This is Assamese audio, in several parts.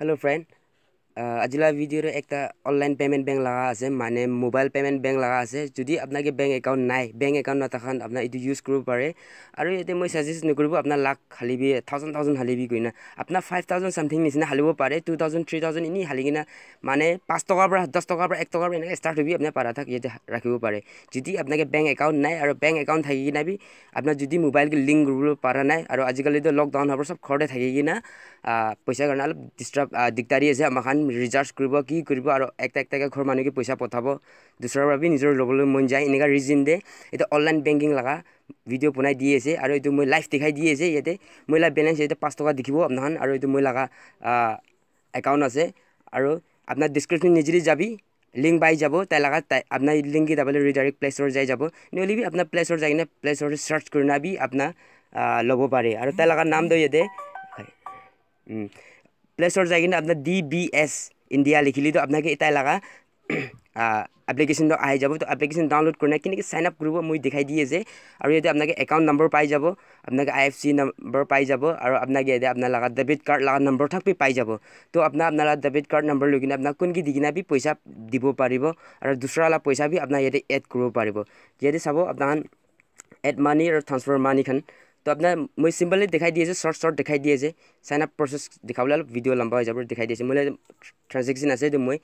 hello friend আজিলা ভিডিওৰে এটা অনলাইন পে'মেণ্ট বেংক লগা আছে মানে মোবাইল পে'মেণ্ট বেংক লগা আছে যদি আপোনাৰ বেংক একাউণ্ট নাই বেংক একাউণ্ট নাথাকান আপোনাৰ এইটো ইউজ কৰিব পাৰে আৰু ইয়াতে মই চাজেষ্ট নকৰিব আপোনাৰ লাখ হালিবি থাউজেণ্ড থাউজেণ্ড হালিবি কিনা আপোনাৰ ফাইভ থাউজেণ্ড ছামথিং নিচিনা হালিব পাৰে টু থাউজেণ্ড থ্ৰী থাউজেণ্ড এনেই হালি কিনা মানে পাঁচ টকাৰ পৰা দহ টকাৰ পৰা এক টকাৰ পৰা এনেকৈ ষ্টাৰ্ট হ'বি আপোনাৰ পাৰাঠাক ইয়াতে ৰাখিব পাৰে যদি আপোনাৰ বেংক একাউণ্ট নাই আৰু বেংক একাউণ্ট থাকি কিনা বি আপোনাৰ যদি মোবাইল লিংক কৰিব পৰা নাই আৰু আজিকালিতো লকডাউন হোৱাৰ পৰা চব ঘৰতে থাকি কিনা পইচাৰ কাৰণে অলপ ডিষ্টাৰ্ব দিগদাৰী আছে আমাৰ ৰিচাৰ্জ কৰিব কি কৰিব আৰু একটা একটাকে ঘৰ মানুহকে পইচা পঠাব দোচৰৰ বাবে নিজৰ ল'বলৈ মন যায় এনেকুৱা ৰিজন দে এতিয়া অনলাইন বেংকিং লগা ভিডিঅ' বনাই দি আছে আৰু এইটো মই লাইভ দেখাই দি আছে ইয়াতে মহিলা বেলেঞ্চ ইয়াতে পাঁচ টকা দেখিব আপোনাৰ আৰু এইটো মই লগা একাউণ্ট আছে আৰু আপোনাৰ ডিছক্ৰিপশ্যন নিজেৰে যাবি লিংক পাই যাব তাই লগা তাই আপোনাৰ লিংক যাবলৈ প্লে' প্লেছৰ যাই যাব নহ'লেবি আপোনাৰ প্লেছৰ যাই কিনে প্লেছৰ ছাৰ্চ কৰি নাবি আপোনাৰ ল'ব পাৰে আৰু তাই লগা নাম দিয়ে ইয়াতে হয় প্লেছৰ যাই কিনে আপোনাৰ ডি বি এছ ইণ্ডিয়া লিখিলেতো আপোনাক এটাই লগা এপ্লিকেশ্যনটো আহি যাব তো এপ্লিকেশ্যন ডাউনলোড কৰি কেনেকৈ চাইন আপ কৰিব মই দেখাই দি আছে আৰু ইয়াতে আপোনাক একাউণ্ট নম্বৰ পাই যাব আপোনাক আই এফ চি নম্বৰ পাই যাব আৰু আপোনাক ইয়াতে আপোনাৰ লগা ডেবিট কাৰ্ড লগা নম্বৰ থাকি পাই যাব তো আপোনাৰ আপোনাৰ ডেবিট কাৰ্ড নম্বৰ লৈ কিনে আপোনাক কোনকি দি কিনে বি পইচা দিব পাৰিব আৰু দোচৰা অলপ পইচা বি আপোনাক ইয়াতে এড কৰিব পাৰিব ইয়াতে চাব আপোনাৰ এড মানি আৰু ট্ৰান্সফাৰ মানিখন তো আপোনাৰ মই চিম্পলি দেখাই দিয়ে যে শ্বৰ্ট শ্বৰ্ট দেখাই দিয়ে যে চাইন আপ প্ৰচেছ দেখাবলৈ অলপ ভিডিঅ' লম্বা হৈ যাব দেখাই দিছে মোলৈ ট্ৰেঞ্জেকশ্যন আছে এইটো মই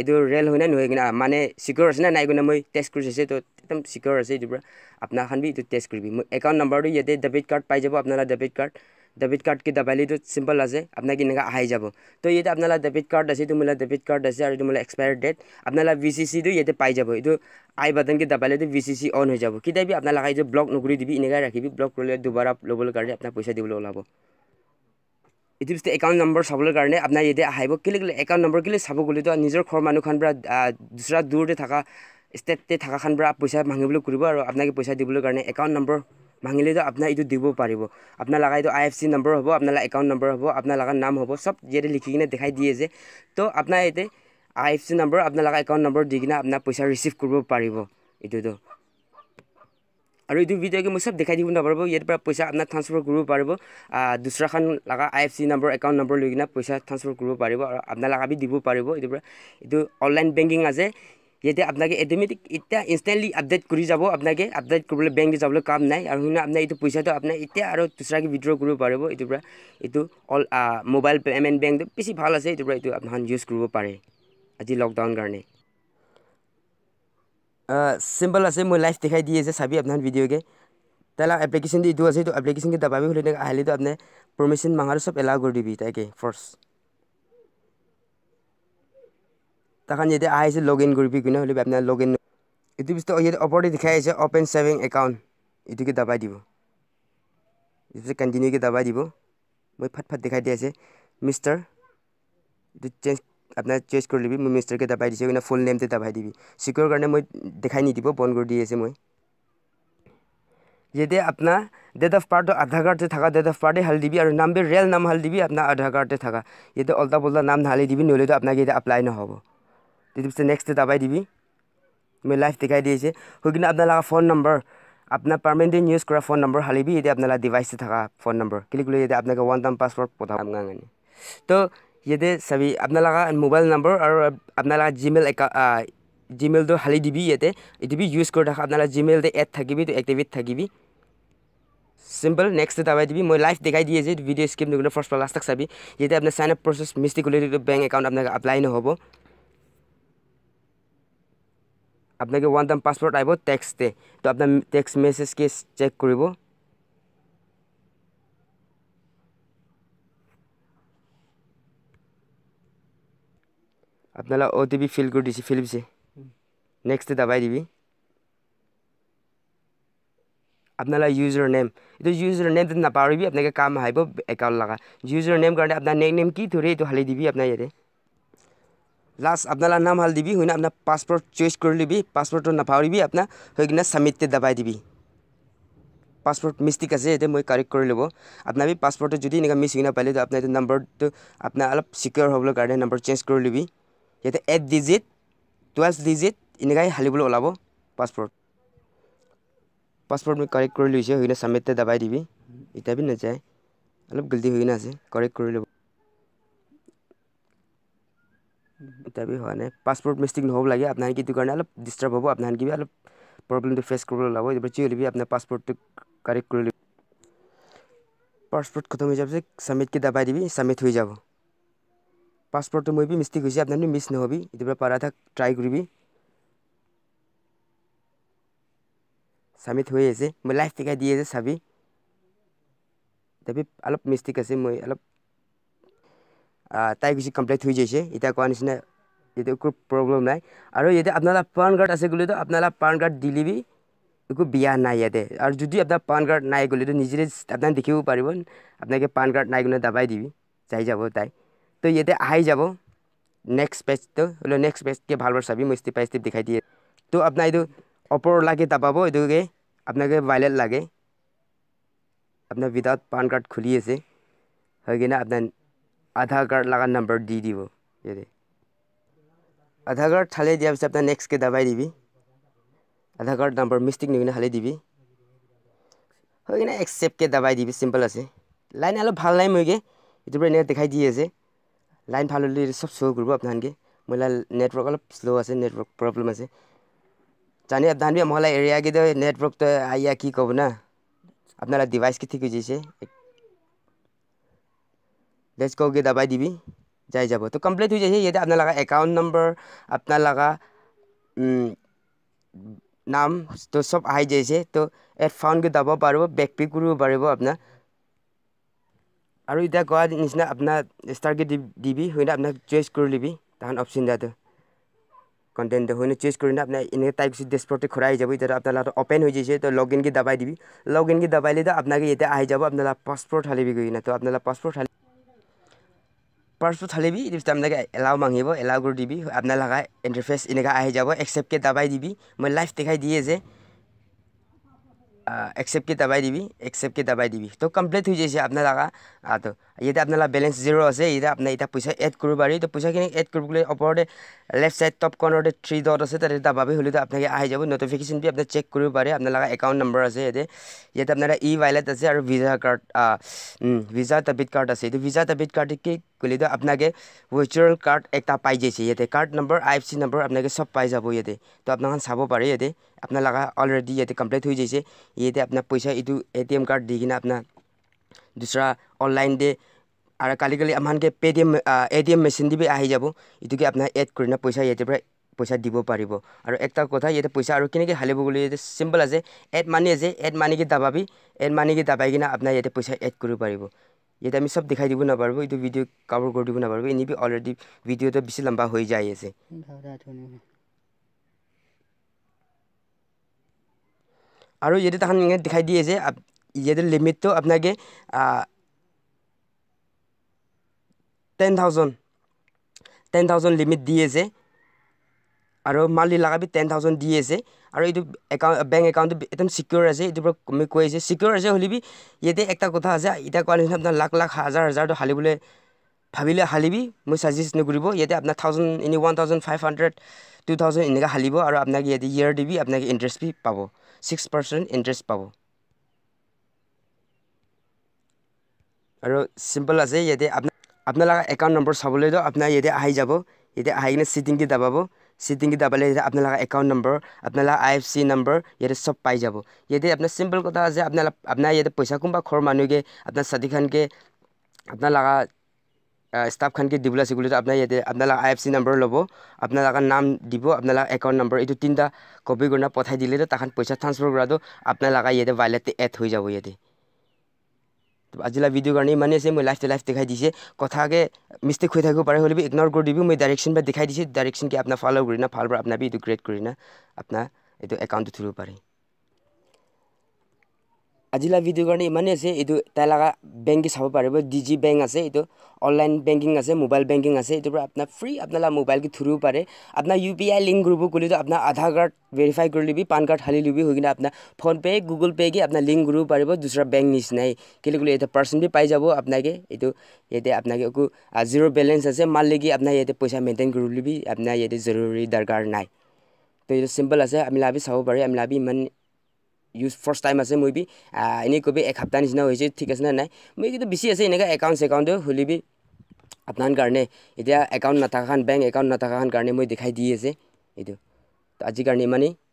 এইটো ৰেল হয় নে নহয় কিনা মানে চিকিউৰ আছে নে নাই কিনা মই টেষ্ট কৰি চাইছোঁ তো একদম চিকিউৰ আছে এইটোৰ পৰা আপোনাৰখন বি এইটো টেষ্ট কৰিবি মই একাউণ্ট নম্বৰটো ইয়াতে ডেবিট কাৰ্ড পাই যাব আপোনাৰ ডেবিট কাৰ্ড ডেবিট কাৰ্ডকেইটা পাৰিলে এইটো চিম্পল আছে আপোনাক এনেকৈ আহি যাব তো ইয়াতে আপোনালোকৰ ডেবিট কাৰ্ড আছে এইটো ডেবিট কাৰ্ড আছে আৰু এইটো মোলাৰ এক্সপায়াৰ ডেট আপোনালোকে ভি চি চিটো ইয়াতে পাই যাব এইটো আই বাটনকেইটা পাৰিলে ভি চি চি অন হৈ যাব কেতিয়াবি আপোনালোকে এইটো ব্লক নকৰি দিবি এনেকৈ ৰাখিবি ব্লক কৰিলে দুবাৰ ল'বলৈ কাৰণে আপোনাৰ পইচা দিবলৈ ওলাব এইটো পিছতে একাউণ্ট নম্বৰ চাবলৈ কাৰণে আপোনাৰ ইয়াতে আহিব কেলে কেলে একাউণ্ট নম্বৰ কেলে চাব গ'লেতো নিজৰ ঘৰ মানুহখন পৰা দূৰতে থকা ষ্টেটতে থকাখন পৰা পইচা ভাঙিবলৈ কৰিব আৰু আপোনাক পইচা দিবলৈ কাৰণে একাউণ্ট নম্বৰ ভাঙিলেতো আপোনাৰ এইটো দিব পাৰিব আপোনালোকৰ এইটো আই এফ চি নম্বৰ হ'ব আপোনালোকৰ একাউণ্ট নম্বৰ হ'ব আপোনালোকৰ নাম হ'ব চব ইয়াতে লিখি কিনে দেখাই দিয়ে যে তো আপোনাৰ ইয়াতে আই এফ চি নম্বৰ আপোনালোকৰ একাউণ্ট নম্বৰ দি কিনে আপোনাৰ পইচা ৰিচিভ কৰিব পাৰিব এইটোতো আৰু এইটো ভিডিঅ'কে মই চব দেখাই দিব নাপাৰিব ইয়াৰ পৰা পইচা আপোনাৰ ট্ৰান্সফাৰ কৰিব পাৰিব দোচৰাখন লগা I F C number account number লৈ কিনে পইচা ট্ৰান্সফাৰ কৰিব পাৰিব আৰু আপোনালোকে আমি দিব পাৰিব এইটোৰ পৰা এইটো অনলাইন বেংকিং আছে ইয়াতে আপনাকে এটমেটিক এটা ইনষ্টেণ্টলি আপডেট কৰি যাব আপোনাক আপডেট কৰিবলৈ বেংক যাবলৈ কাম নাই আৰু শুনা আপোনাৰ এইটো পইচাটো আপোনাৰ এতিয়া আৰু দোচৰাকৈ উইড্ৰ কৰিব পাৰিব এইটোৰ পৰা এইটো অল মোবাইল পে'মেণ্ট বেংকটো বেছি ভাল আছে এইটোৰ পৰা এইটো আপোনাৰ ইউজ কৰিব পাৰে আজি লকডাউন কাৰণে চিম্পল আছে মই লাইফ দেখাই দিয়ে আছে চাবি আপোনাৰ ভিডিঅ'কে তাৰ এপ্লিকেশ্যনটো এইটো আছে এইটো এপ্লিকেশ্যনকে দাবাবি হ'লে আহিলেতো আপোনাৰ পাৰ্মিশ্যন মাঙাৰ চব এলাও কৰি দিবি তাকে ফৰ্চ তখন যেতিয়া আহি আহিছে লগ ইন কৰিবি কিনে হ'লে আপোনাৰ লগ ইন এইটো পিছত ইয়াত ওপৰতে দেখাই আহিছে অপেন ছেভিং একাউণ্ট এইটোকে দাবাই দিব এইটো কণ্টিনিউকে দাবাই দিব মই ফাট ফাট দেখাই দি আছে মিষ্টাৰ এইটো চেঞ্জ আপোনাৰ চইচ কৰি দিবি মই মিষ্টাৰকে দাবাই দিছোঁ কিন্তু ফুল নেমটো দাবাই দিবি চিকিউৰ কাৰণে মই দেখাই নিদিব বন্ধ কৰি দি আছে মই যেতিয়া আপোনাৰ ডেট অফ বাৰ্থটো আধাৰ কাৰ্ডতে থকা ডেট অফ বাৰ্থে হাল দিবি আৰু নামবোৰ ৰিয়েল নাম হাল দিবি আপোনাৰ আধাৰ কাৰ্ডতে থকা ইয়াতে অল্টা পল্টা নাম নাহালি দিবি নহ'লেতো আপোনাক ইয়াতে এপ্লাই নহ'ব তেতিয়া পিছে নেক্সট ডেট আবাই দিবি মই লাইভ দেখাই দিছে হৈ কিনে আপোনালোকে ফোন নম্বৰ আপোনাৰ পাৰ্মেণ্টলি ইউজ কৰা ফোন নম্বৰ হালিবি এতিয়া আপোনালোকে ডিভাইচে থকা ফোন নম্বৰ ক্লিক কৰিলে এতিয়া আপোনালোকে ওৱান টাইম পাছৱৰ্ড পঠাবাঙানি তো ইয়াতে চাবি আপোনালোকে মোবাইল নম্বৰ আৰু আপোনালোকে জিমেইল একাউণ্ট জিমেইলটো হালি দিবি ইয়াতে এইটো ইউজ কৰি থাকা আপোনালোকে জিমেইলতে এড থাকিবি তো এক্টিভেট থাকিবি চিম্পল নেক্সট ডেট আবাই দিবি মই লাইভ দেখাই দিয়ে যে ভিডিঅ' স্ক্ৰিপ্ট ফাৰ্ষ্ট লাষ্ট তাক চাবি ইয়াতে আপোনাৰ চাইন আপ প্ৰচেছ মিষ্টেক হ'লে বেংক একাউণ্ট আপোনালোকে এপ্লাই নহ'ব আপনাকে ওয়ান টাইম পাসওয়াৰ্ড আইব টেক্সতে তো আপোনাৰ টেক্স মেছেজ কে চেক কৰিব অ' টি পি ফিল কৰি দিছে ফিল দিছি নেক্সট ডে দাবাই দিবি আপনারা ইউজার নেম এইটো ইউজার নেম না পাহরিবি আপনাকে কাম আহিব একাউণ্ট লগা ইউজার নেম কাৰণে আপোনাৰ নেক নেম কি ধৰি এইটো হালি দিবি আপোনাৰ ইয়াতে লাষ্ট আপনার নাম হাল দিবি হয়ে আপনার পাসপোর্ট চয়েস করে নিবি পাসপোর্ট নাপাহরিবি আপনার হয়ে কিনা সাবমিটে দাবাই দিবি পাসপোর্ট মিস্টেক আছে এতে মই কারেক্ট করে লব আপনার পাসপোর্ট যদি এনেক মিস হয়ে না পাইলে তো আপনার এই নম্বর আপনার অল্প সিকিওর হবল কারণে নম্বর চেঞ্জ করে নিবি এতে এইট ডিজিট টুয়েলভ ডিজিট এনেকাই হালিবলে ওলাব পাসপোর্ট পাসপোর্ট মই কারেক্ট করে লইছে হয়ে কিনা সাবমিটে দাবাই দিবি এটা বি না যায় অল্প গলতি আছে কারেক্ট করে লব তাৰ বিষয়ে নাই পাছপৰ্ট মিষ্টেক নহ'ব লাগে আপোনাৰ কিটো কাৰণে অলপ ডিষ্টাৰ্ব হ'ব আপোনাৰ কিবা অলপ প্ৰব্লেমটো ফেচ কৰিব লাগিব এইটো যি হ'লে আপোনাৰ পাছপৰ্টটো কাৰেক্ট কৰি ল'ব পাছপৰ্ট খতম হৈ যাব যে ছাবমিটকে দাবাই দিবি ছাবমিট হৈ যাব পাছপৰ্টটো মই বি মিষ্টেক হৈছে আপোনাৰ মিছ নহ'বি এতিয়া পাৰা থাক ট্ৰাই কৰিবি ছাবমিট হৈ আছে মই লাইভ টিকাই দি আছে চাবি তাৰপি অলপ মিষ্টেক আছে মই অলপ তাই কিছু কমপ্লিট হৈ যাইছে এতিয়া কোৱাৰ নিচিনা এইটো একো প্ৰব্লেম নাই আৰু ইয়াতে আপোনালোক পান কাৰ্ড আছে গ'লেতো আপোনালোক পান কাৰ্ড দি বি একো বিয়া নাই ইয়াতে আৰু যদি আপোনাৰ পান কাৰ্ড নাই গ'লেতো নিজে আপোনাক দেখিব পাৰিব আপোনালোকে পান কাৰ্ড নাই গ'লে দাবাই দিবি যাই যাব তাই তো ইয়াতে আহি যাব নেক্সট পেজটো হ'লে নেক্সট পেজকৈ ভাল ভাল চাবি মই ষ্টেপ বাই ষ্টেপ দেখাই দিয়ে তো আপোনাৰ এইটো ওপৰ লাগে দাবাব এইটোকে আপোনালোকে ভাইলেট লাগে আপোনাৰ উইদাউট পান কাৰ্ড খুলি আছে হয় কিনে আপোনাৰ আধাৰ কাৰ্ড লগা নম্বৰ দি দিব ইয়াতে আধাৰ কাৰ্ড ঠালে দিয়াৰ পিছত আপোনাৰ নেক্সটকৈ দাবাই দিবি আধাৰ কাৰ্ড নম্বৰ মিষ্টেক নিকিনে খালি দিবি হৈ কিনে একচেপ্টকৈ দাবাই দিবি চিম্পল আছে লাইন অলপ ভাল নাই মইগৈ এইটোৰ পৰা এনেকৈ দেখাই দি আছে লাইন ভাল হ'লে চব শ্ব' কৰিব আপোনালোকে মহিলা নেটৱৰ্ক অলপ শ্ল' আছে নেটৱৰ্ক প্ৰব্লেম আছে জানে আপোনালোকে মহিলা এৰিয়াকেইটা নেটৱৰ্কটো আহিয়া কি ক'ব না আপোনালোকে ডিভাইচকে ঠিক হৈ যাইছে লেটছ কও গে দাবাই দিবি যাই যাব তো কমপ্লিট হৈ যায় ইয়াতে আপোনালোকে একাউণ্ট নম্বৰ আপোনালোক নাম তো চব আহি যাইছে তো এডফাউণ্ডকে দাব পাৰিব বেক পে কৰিব পাৰিব আপোনাৰ আৰু এতিয়া কোৱা নিচিনা আপোনাৰ ষ্টাৰকে দি দিবি হয়নে আপোনাক চইচ কৰি দিবি তাহান অপশ্যন দিয়াটো কণ্টেণ্টটো হয়নে চইচ কৰি আপোনাৰ এনেকৈ টাইপ ডেছপৰ্টে খৰাই আহি যাব এতিয়া আপোনালোকৰ অপেন হৈ যাইছে তো লগ ইনকে দাবাই দিবি লগ ইনকে দাবাইলেতো আপোনাক ইয়াতে আহি যাব আপোনালোক পাছপৰ্ট হালিবিগৈ নে তো আপোনালোক পাছপৰ্ট হালি পাৰ্চটো থালিবি আপোনালোকে এলাও মাঙিব এলাও কৰি দিবি লগা ইণ্টাৰফেচ এনেকৈ আহি যাব একচেপ্টকৈ দাবাই দিবি মই লাইভ দেখাই দিয়ে যে একচেপ্টকৈ দাবাই দিবি একচেপ্টকৈ দাবাই দিবি তো কমপ্লিট হৈ যাইছে আপোনালোক তো ইয়াতে আপোনালোকৰ বেলেঞ্চ জিৰ' আছে ইয়াতে আপোনাৰ এতিয়া পইচা এড কৰিব পাৰি তো পইচাখিনি এড কৰিব গ'লে ওপৰতে লেফ্ট চাইড টপ কৰ্ণাৰতে থ্ৰী ডট আছে তাতে এটা বাবে হ'লেতো আপোনালোকে আহি যাব ন'টিফিকেশ্যন বি আপোনাৰ চেক কৰিব পাৰে আপোনালোকৰ একাউণ্ট নম্বৰ আছে ইয়াতে ইয়াতে আপোনাৰ ই ৱালেট আছে আৰু Visa card Visa debit card আছে এইটো ভিজা ডেবিট কাৰ্ড কি কৰিলেতো আপোনালোকে ভাৰ্চুৱেল কাৰ্ড এটা পাই যাইছে ইয়াতে card number I F C number আপোনালোকে চব পাই যাব ইয়াতে তো আপোনাক চাব পাৰে ইয়াতে আপোনালোকৰ অলৰেডি ইয়াতে কমপ্লিট হৈ যাইছে ইয়াতে আপোনাৰ পইচা এইটো এ টি এম কাৰ্ড দি কিনে আপোনাৰ দুসৰা অনলাইন দিয়ে আৰু কালি কালি আমাৰ Paytm A T M machine দিবি আহি যাব এইটোকে আপোনাৰ এড কৰি না পইচা ইয়াতে পৰা পইচা দিব পাৰিব আৰু এটা কথা ইয়াতে পইচা আৰু কেনেকৈ হালিব বুলি ইয়াতে চিম্পল আছে এড মানি আছে এড মানিকে দাবাবি এড মানিকে দাবাই কিনে আপোনাৰ ইয়াতে পইচা এড কৰিব পাৰিব ইয়াতে আমি চব দেখাই দিব নাপাৰোঁ এইটো ভিডিঅ' কাভাৰ কৰি দিব নাপাৰোঁ এনেই অলৰেডি ভিডিঅ'টো বেছি লম্বা হৈ যায় আছে আৰু ইয়াতে তাহান দেখাই দিয়ে যে ইয়াদের লিমিট তো আপনাকে ten thousand ten thousand limit দি আছে আৰু মালি লাগাবি টেন থাউজেণ্ড দি আছে আৰু এইটো একাউণ্ট বেংক একাউণ্টটো একদম চিকিউৰ আছে এইটোৰ পৰা মোক কৈ আছে চিকিউৰ আছে হ'লিবি ইয়াতে এটা কথা আছে এতিয়া কোৱাৰ নিচিনা আপোনাৰ লাখ লাখ হাজাৰ হাজাৰটো হালিবলৈ ভাবিলে হালিবি মই চাজেষ্ট নকৰিব ইয়াতে আপোনাৰ থাউজেণ্ড এনেই one thousand five hundred two thousand এনেকৈ হালিব আৰু আপোনাক ইয়াতে ইয়েৰ দিবি আপোনাক ইণ্টাৰেষ্ট পাব ছিক্স পাৰ্চেণ্ট ইণ্টাৰেষ্ট পাব আৰু চিম্পল আছে ইয়াতে আপোনাৰ আপোনালোকে একাউণ্ট নম্বৰ চাবলৈ দিয়ক আপোনাৰ ইয়াতে আহি যাব ইয়াতে আহি কিনে চিটিংটি দাবাব চিটিংটি দাবালে ইয়াতে আপোনালোকে একাউণ্ট নম্বৰ আপোনালোকে আই এফ চি নম্বৰ ইয়াতে চব পাই যাব ইয়াতে আপোনাৰ চিম্পল কথা আছে আপোনালোক আপোনাৰ ইয়াতে পইচা কোনোবা ঘৰৰ মানুহকে আপোনাৰ ছাদি খানকে আপোনালোক ষ্টাফখানকে দিবলৈ আছে বুলি আপোনাৰ ইয়াতে আপোনালোকে আই এফ চি নম্বৰ ল'ব আপোনালোকে নাম দিব আপোনালোকে একাউণ্ট নম্বৰ এইটো তিনিটা কপি কৰি পঠাই দিলেতো তাখন পইচা ট্ৰান্সফাৰ কৰাটো আপোনালোকে ইয়াতে ৱালেটটো এড হৈ যাব ইয়াতে আজিলা ভিডিঅ' কাৰণে ইমানেই আছে মই লাইফ লাইফ দেখাই দিছে কথাকে মিষ্টেক হৈ থাকিব পাৰে হ'লেও ইগনৰ কৰি দিব মই ডাইৰেকশ্যন বা দেখাই দিছে ডাইৰেকশ্যন কি আপোনাৰ ফ'ল' কৰিনা না ভালপৰা আপোনাৰ বি এইটো ক্ৰিয়েট কৰি না আপোনাৰ এইটো একাউণ্টটো থৈ পাৰে আজিলা ভিডিঅ' কাৰণে ইমানেই আছে এইটো লগা বেংক চাব পাৰিব ডি জি বেংক আছে এইটো অনলাইন বেংকিং আছে মোবাইল বেংকিং আছে এইটোৰ পৰা আপোনাৰ ফ্ৰী আপোনালোকে মোবাইলকে থুৰিব পাৰে আপোনাৰ ইউ পি আই লিংক কৰিব খুলিলেতো আপোনাৰ আধাৰ কাৰ্ড ভেৰিফাই কৰি ল'বি পান কাৰ্ড হালি ল'বি হৈ কিনে আপোনাৰ ফোনপে' গুগল পে' কি আপোনাৰ লিংক কৰিব পাৰিব দুচৰা বেংক নিচিনাই কেলে কলে এতিয়া পাৰ্চেণ্টে পাই যাব আপোনাকে এইটো ইয়াতে আপোনাক একো জিৰ' বেলেঞ্চ আছে মাৰলেকি আপোনাৰ ইয়াতে পইচা মেইনটেইন কৰি ল'বি আপোনাৰ ইয়াতে জৰুৰী দৰকাৰ নাই তো এইটো চিম্পল আছে আমি লাভি চাব পাৰি আমি লাভি ইমান ইউজ ফাৰ্ষ্ট টাইম আছে মই বি এনেই কবি এক সপ্তাহ নিচিনা হৈছে ঠিক আছে নে নাই মই কিন্তু বেছি আছে এনেকৈ একাউণ্ট চেকাউণ্টো খুলিবি আপোনাৰ কাৰণে এতিয়া একাউণ্ট নথকাখন বেংক একাউণ্ট নথকাখন কাৰণে মই দেখাই দি আছে এইটো আজিৰ কাৰণে ইমানেই